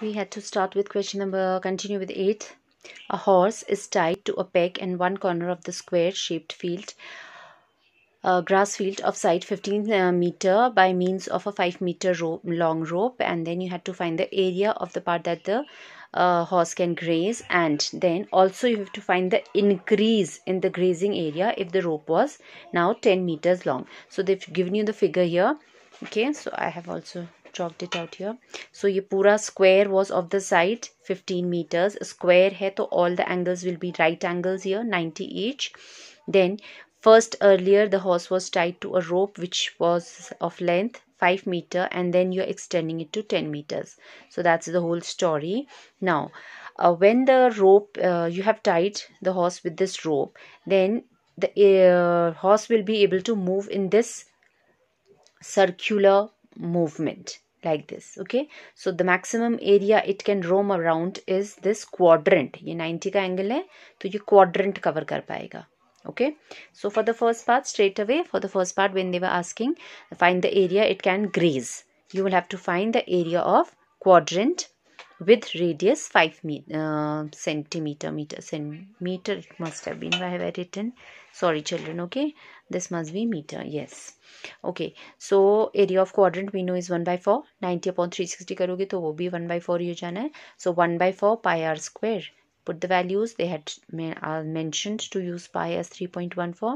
we had to start with question number continue with 8 a horse is tied to a peg in one corner of the square shaped field a grass field of side 15 uh, meter by means of a 5 meter rope, long rope and then you had to find the area of the part that the uh, horse can graze and then also you have to find the increase in the grazing area if the rope was now 10 meters long so they've given you the figure here okay so i have also chalked it out here so ye pura square was of the side 15 meters square hai to all the angles will be right angles here 90 each then first earlier the horse was tied to a rope which was of length 5 meter and then you're extending it to 10 meters so that's the whole story now uh, when the rope uh, you have tied the horse with this rope then the uh, horse will be able to move in this circular movement like this okay so the maximum area it can roam around is this quadrant ये 90 का angle है तो ये quadrant cover कर पाएगा okay so for the first part straight away for the first part when they were asking find the area it can graze you will have to find the area of quadrant with radius 5 me uh, centimeter meter centimeter it must have been where I have written sorry children okay this must be meter yes okay so area of quadrant we know is 1 by 4 90 upon 360 karoge to wo bhi 1 by 4 ye jana hai so 1 by 4 pi r square put the values they had mentioned to use pi as 3.14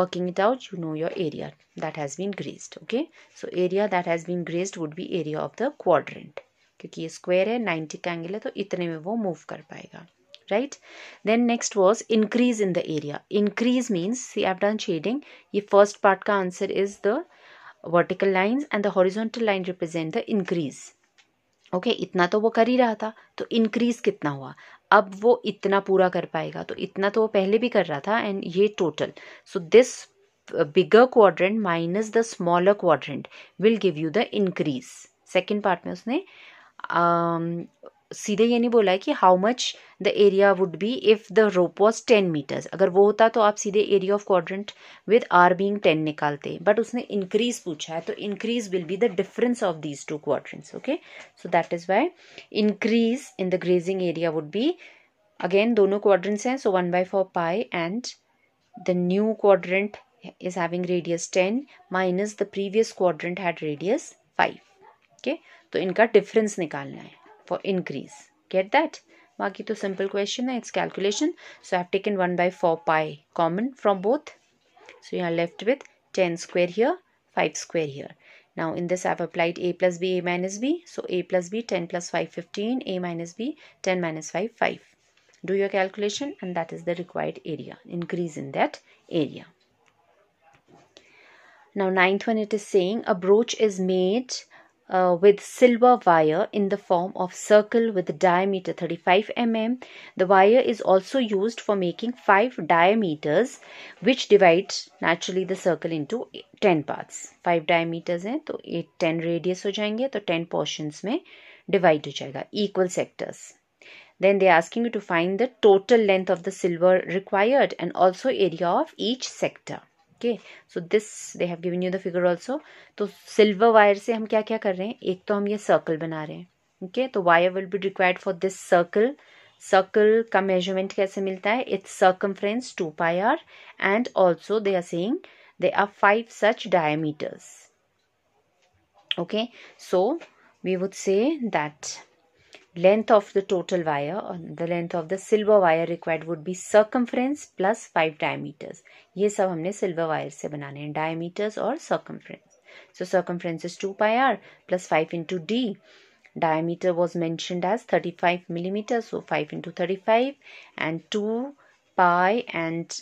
working it out you know your area that has been grazed okay so area that has been grazed would be area of the quadrant क्योंकि ये square है 90 का angle है तो इतने में वो move कर पाएगा right then next was increase in the area increase means see i've done shading ये first part ka answer is the vertical lines and the horizontal line represent the increase okay okay, इतना तो वो कर ही रहा था तो increase कितना हुआ अब वो इतना पूरा कर पाएगा तो इतना तो वो पहले भी कर रहा था एंड ये total so this bigger quadrant minus the smaller quadrant will give you the increase second part में उसने सीधे ये नहीं बोला है कि how much the area would be if the rope was ten metres अगर वो होता तो आप सीधे area of quadrant with r being ten निकालते बट उसने इंक्रीज पूछा है तो increase will be the difference of these two quadrants okay so that is why increase in the grazing area would be again दोनों quadrants हैं so one by four pi and the new quadrant is having radius ten minus the previous quadrant had radius five okay तो इनका difference निकालना है for increase get that बाकी simple question, it's calculation. So I have taken one by four pi common from both. So we are left with ten square here, five square here. Now in this I have applied a plus b, a minus b. So a plus b 10 plus 5 15, a minus b 10 minus 5 5. Do your calculation and that is the required area. Increase in that area. Now ninth one it is saying a brooch is made uh, with silver wire in the form of circle with diameter 35 mm. The wire is also used for making 5 diameters which divides naturally the circle into 10 parts. 5 diameters हैं तो 8 10 radius हो 10 portions may divide हो जाएगा equal sectors. Then they are asking you to find the total length of the silver required and also area of each sector. Okay so this they have given you the figure also तो silver wire से हम क्या क्या कर रहे हैं एक तो हम ये सर्कल बना रहे हैं ओके तो wire will be required for this circle circle का मेजरमेंट कैसे मिलता है it's friends two pair and also they are seeing they are five such diameters okay so we would say that length of the total wire or the length of the silver wire required would be circumference plus 5 diameters ye sab humne silver wire se banane hain diameters or circumference so circumference is 2 pi r plus 5 into d diameter was mentioned as 35 mm so 5 into 35 and 2 pi and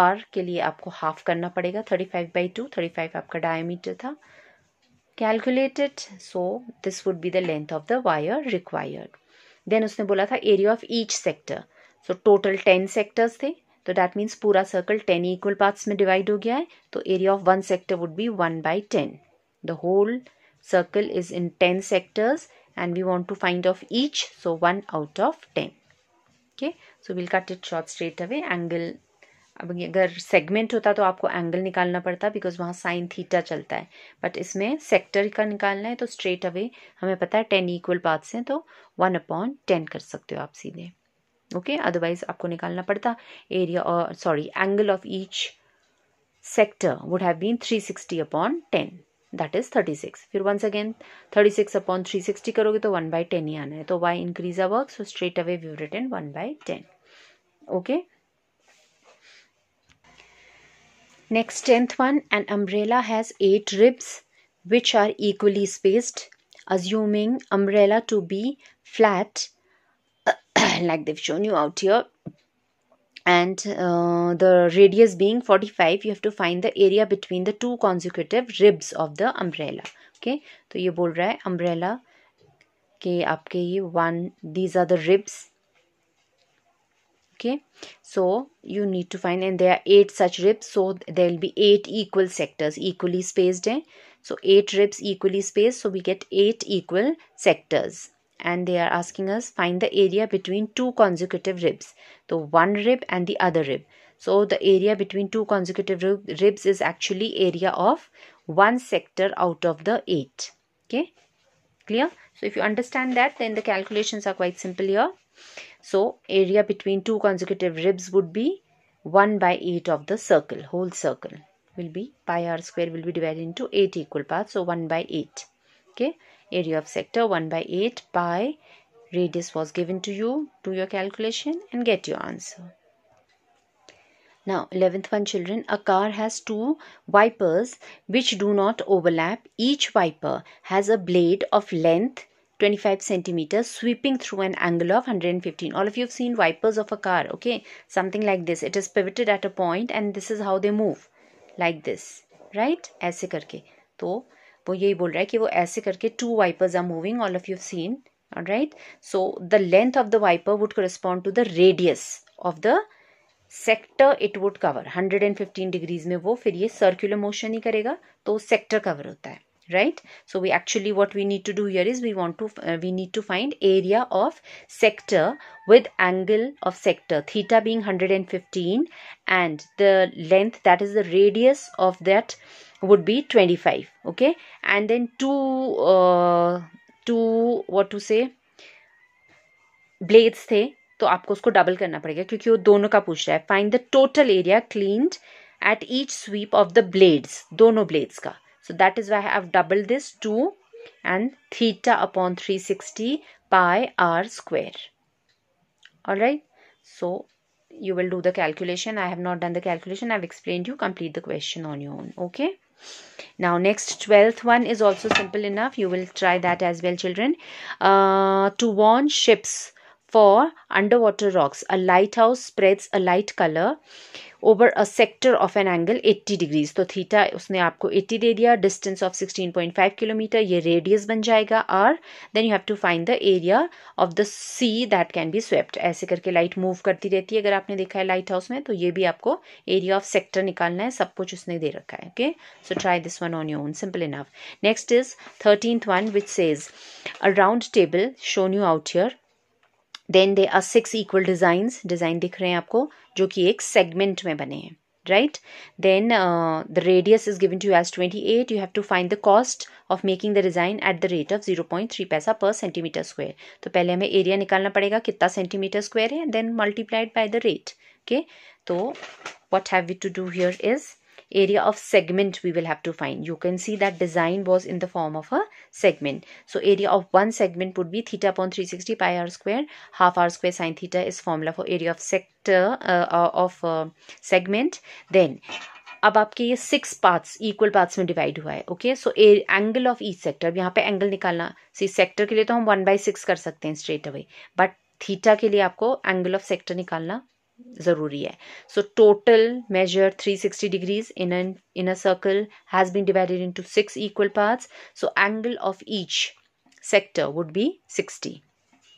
r ke liye aapko half karna padega 35 by 2 35 aapka diameter tha calculated so this would be the length of the wire required then उसने बोला था area of each sector so total ten sectors थे तो that means पूरा circle ten equal parts में divide हो गया है तो area of one sector would be one by ten the whole circle is in ten sectors and we want to find of each so one out of ten okay so we'll cut it short straight away angle अब अगर segment होता तो आपको angle निकालना पड़ता because वहाँ sine theta चलता है बट इसमें सेक्टर का निकालना है तो स्ट्रेट अवे हमें पता है टेन इक्वल पार्ट्स हैं तो वन अपॉन टेन कर सकते हो आप सीधे ओके अदरवाइज आपको निकालना पड़ता एरिया और sorry angle of each sector would have been three sixty upon ten that is thirty six फिर once again thirty six upon three sixty करोगे तो वन बाई टेन ही आना है तो why increase a work so straight away we return one by ten okay Next 10th one, an umbrella has 8 ribs which are equally spaced assuming umbrella to be flat like they've shown you out here and uh, the radius being 45 you have to find the area between the two consecutive ribs of the umbrella okay तो ये बोल रहा है umbrella के आपके ये one these are the ribs okay so you need to find and there are eight such ribs so there will be eight equal sectors equally spaced eh? so eight ribs equally spaced so we get eight equal sectors and they are asking us find the area between two consecutive ribs the one rib and the other rib so the area between two consecutive rib, ribs is actually area of one sector out of the eight okay clear so if you understand that then the calculations are quite simple here so area between two consecutive ribs would be 1 by 8 of the circle whole circle will be pi r square will be divided into 8 equal parts so 1 by 8 okay area of sector 1 by 8 pi radius was given to you do your calculation and get your answer now, 11th one children, a car has two wipers which do not overlap. Each wiper has a blade of length 25 centimeters sweeping through an angle of 115. All of you have seen wipers of a car, okay? Something like this. It is pivoted at a point and this is how they move. Like this, right? ऐसे करके. तो वो यही बोल रहा है कि वो ऐसे करके two wipers are moving. All of you have seen. Alright. So, the length of the wiper would correspond to the radius of the sector it would cover 115 degrees में वो फिर ये सर्कुलर मोशन ही करेगा तो सेक्टर कवर होता है right so we actually what we need to do yeah is we want to we need to find area of sector with angle of sector theta being hundred and fifteen and the length that is the radius of that would be twenty five okay and then to to what to say blades थे तो आपको उसको double करना पड़ेगा क्योंकि वो दोनों का पूछ रहा है find the total area cleaned at each sweep of the blades दोनों ब्लेड्स का so that is why have double this two and theta upon three sixty by r square all right so you will do the calculation I have not done the calculation I explain you complete the question on your own okay now next 12th one is also simple enough you will try that as well children uh, to warn ships For underwater rocks, a lighthouse spreads a light color over a sector of an angle 80 degrees. तो theta उसने आपको 80 दे दिया distance of 16.5 kilometre ये radius बन जाएगा r then you have to find the area of the sea that can be swept ऐसे करके लाइट मूव करती रहती है अगर आपने देखा है लाइट हाउस में तो ये भी आपको एरिया ऑफ सेक्टर निकालना है सब कुछ उसने दे रखा है okay so try this one on your own simple enough next is thirteen one which says a round table shown you out here then they are six equal designs design दिख रहे हैं आपको जो कि एक सेगमेंट में बने हैं right then the radius is given to as twenty eight you have to find the cost of making the design at the rate of zero point three paisa per centimetre square तो पहले हमें area निकालना पड़ेगा कितना centimetre square है then multiplied by the rate okay तो what have you to do here is area of segment we will have to find. You can see that design was in the form of a segment. So area of one segment would be theta upon 360 pi r square. Half r square sine theta is formula for area of sector uh, of uh, segment. Then अब आपके ये six parts equal parts में divide हुआ है okay so angle of each sector अब यहाँ पे angle निकालना सी सेक्टर के लिए तो हम वन बाई सिक्स कर सकते हैं स्ट्रेट अवे बट थीटा के लिए आपको एंगल ऑफ सेक्टर निकालना ज़रूरी है so total measure 360 degrees in an in a circle has been divided into six equal parts so angle of each sector would be 60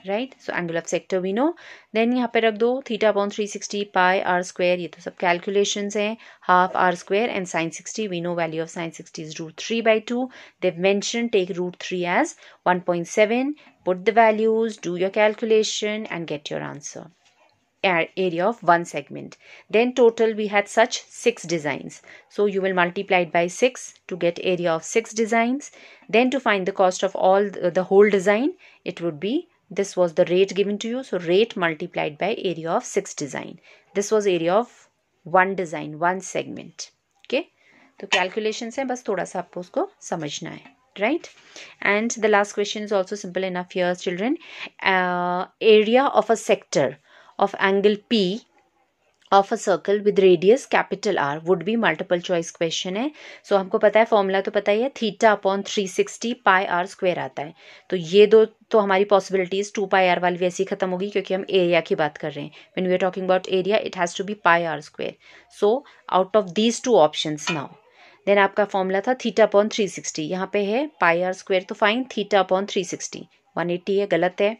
right so angle of sector we know then यहाँ पे रख दो theta upon three sixty pi r square ये तो सब calculations हैं half r square and sine sixty we know value of sine sixty is root three by to they mention take root three as one point seven put the values do your calculation and get your answer area of one segment then total we had such six designs so you will multiply it by six to get area of six designs then to find the cost of all the, the whole design it would be this was the rate given to you so rate multiplied by area of six design this was area of one design one segment okay तो calculations हैं बस थोड़ा सा आपको उसको समझना right and the last question is also simple enough here children uh, area of a sector of angle P of a circle with radius capital R would be multiple choice question है so so, हमको पता है formula तो पता ही है theta upon three sixty pi r आता है तो ये दो तो हमारी पॉसिबिलिटीज टू पाई आर वाली वैसी खत्म होगी क्योंकि हम एरिया की बात कर रहे हैं when we are talking about area it has to be pi r square so out of these two option now then आपका फॉर्मूला था थीटा अपॉन थ्री सिक्सटी यहाँ पे है पाई आर स्क्वेयर तो fine theta upon three sixty one eighty है गलत है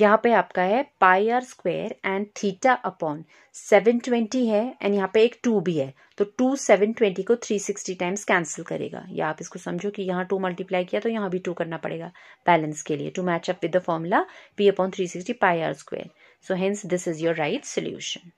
यहाँ पे आपका है pi r square and theta upon 720 है एंड यहाँ पे एक टू भी है तो टू 720 को 360 टाइम्स कैंसिल करेगा या आप इसको समझो कि यहाँ टू मल्टीप्लाई किया तो यहाँ भी टू करना पड़ेगा बैलेंस के लिए to match up with the formula P upon three sixty pi r square so hence this is your right solution